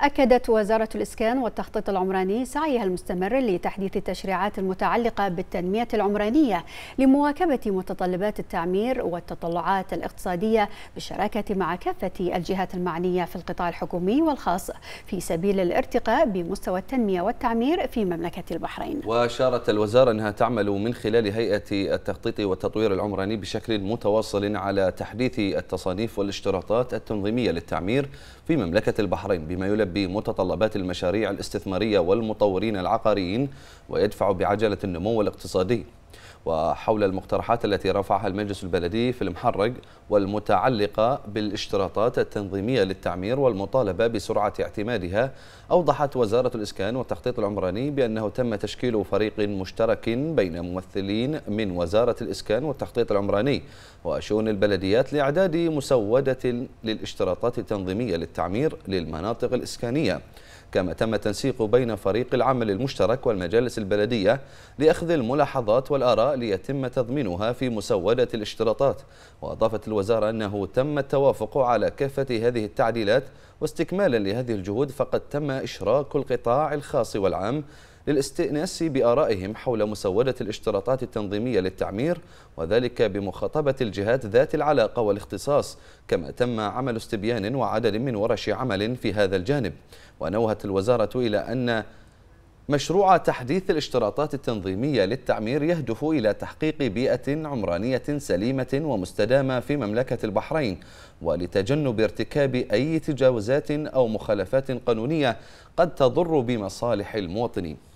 أكدت وزارة الإسكان والتخطيط العمراني سعيها المستمر لتحديث التشريعات المتعلقة بالتنمية العمرانية لمواكبة متطلبات التعمير والتطلعات الاقتصادية بالشراكة مع كافة الجهات المعنية في القطاع الحكومي والخاص في سبيل الارتقاء بمستوى التنمية والتعمير في مملكة البحرين. وأشارت الوزارة أنها تعمل من خلال هيئة التخطيط والتطوير العمراني بشكل متواصل على تحديث التصانيف والاشتراطات التنظيمية للتعمير في مملكة البحرين بما يلبي متطلبات المشاريع الاستثمارية والمطورين العقاريين ويدفع بعجلة النمو الاقتصادي وحول المقترحات التي رفعها المجلس البلدي في المحرق والمتعلقة بالاشتراطات التنظيمية للتعمير والمطالبة بسرعة اعتمادها أوضحت وزارة الإسكان والتخطيط العمراني بأنه تم تشكيل فريق مشترك بين ممثلين من وزارة الإسكان والتخطيط العمراني وشؤون البلديات لإعداد مسودة للاشتراطات التنظيمية للتعمير للمناطق الإسكانية كما تم التنسيق بين فريق العمل المشترك والمجالس البلدية لأخذ الملاحظات والآراء ليتم تضمينها في مسودة الاشتراطات وأضافت الوزارة أنه تم التوافق على كافة هذه التعديلات واستكمالا لهذه الجهود فقد تم إشراك القطاع الخاص والعام للاستئناس بآرائهم حول مسودة الاشتراطات التنظيمية للتعمير وذلك بمخاطبة الجهات ذات العلاقة والاختصاص كما تم عمل استبيان وعدد من ورش عمل في هذا الجانب ونوهت الوزارة إلى أن مشروع تحديث الاشتراطات التنظيمية للتعمير يهدف إلى تحقيق بيئة عمرانية سليمة ومستدامة في مملكة البحرين ولتجنب ارتكاب أي تجاوزات أو مخالفات قانونية قد تضر بمصالح المواطنين